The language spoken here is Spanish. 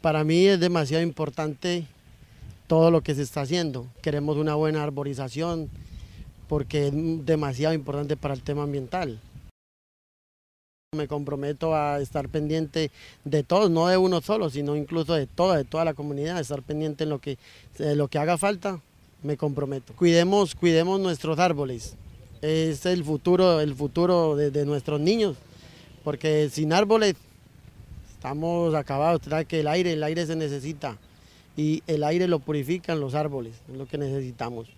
Para mí es demasiado importante todo lo que se está haciendo. Queremos una buena arborización porque es demasiado importante para el tema ambiental. Me comprometo a estar pendiente de todos, no de uno solo, sino incluso de toda, de toda la comunidad, estar pendiente en lo que, lo que haga falta, me comprometo. Cuidemos, cuidemos nuestros árboles, es el futuro, el futuro de nuestros niños, porque sin árboles Estamos acabados, trae que el aire, el aire se necesita y el aire lo purifican los árboles, es lo que necesitamos.